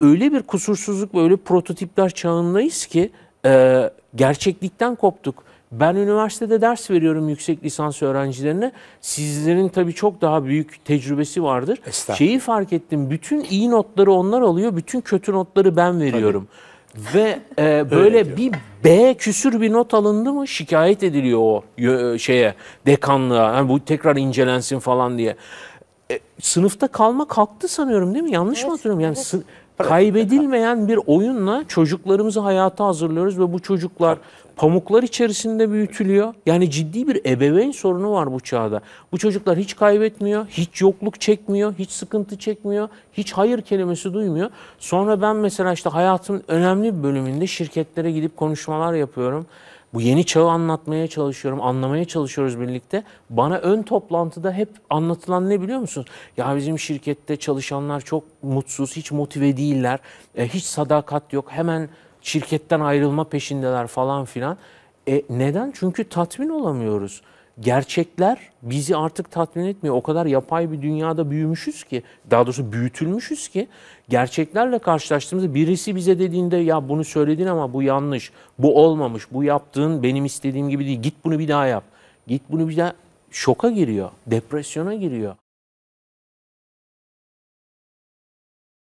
öyle bir kusursuzluk ve öyle prototipler çağındayız ki e, gerçeklikten koptuk. Ben üniversitede ders veriyorum yüksek lisans öğrencilerine. Sizlerin tabii çok daha büyük tecrübesi vardır. Şeyi fark ettim. Bütün iyi notları onlar alıyor, bütün kötü notları ben veriyorum. Tabii. Ve e, böyle bir B küsür bir not alındı mı şikayet ediliyor o e, şeye, dekanlığa. Yani bu tekrar incelensin falan diye e, sınıfta kalma kalktı sanıyorum değil mi? Yanlış evet, mı hatırlıyorum? Yani evet. kaybedilmeyen bir oyunla çocuklarımızı hayata hazırlıyoruz ve bu çocuklar pamuklar içerisinde büyütülüyor. Yani ciddi bir ebeveyn sorunu var bu çağda. Bu çocuklar hiç kaybetmiyor, hiç yokluk çekmiyor, hiç sıkıntı çekmiyor, hiç hayır kelimesi duymuyor. Sonra ben mesela işte hayatımın önemli bir bölümünde şirketlere gidip konuşmalar yapıyorum. Bu yeni çağı anlatmaya çalışıyorum, anlamaya çalışıyoruz birlikte. Bana ön toplantıda hep anlatılan ne biliyor musunuz? Ya bizim şirkette çalışanlar çok mutsuz, hiç motive değiller, e, hiç sadakat yok, hemen şirketten ayrılma peşindeler falan filan. E neden? Çünkü tatmin olamıyoruz gerçekler bizi artık tatmin etmiyor. O kadar yapay bir dünyada büyümüşüz ki, daha doğrusu büyütülmüşüz ki gerçeklerle karşılaştığımızda birisi bize dediğinde ya bunu söyledin ama bu yanlış, bu olmamış, bu yaptığın benim istediğim gibi değil, git bunu bir daha yap. Git bunu bir daha şoka giriyor, depresyona giriyor.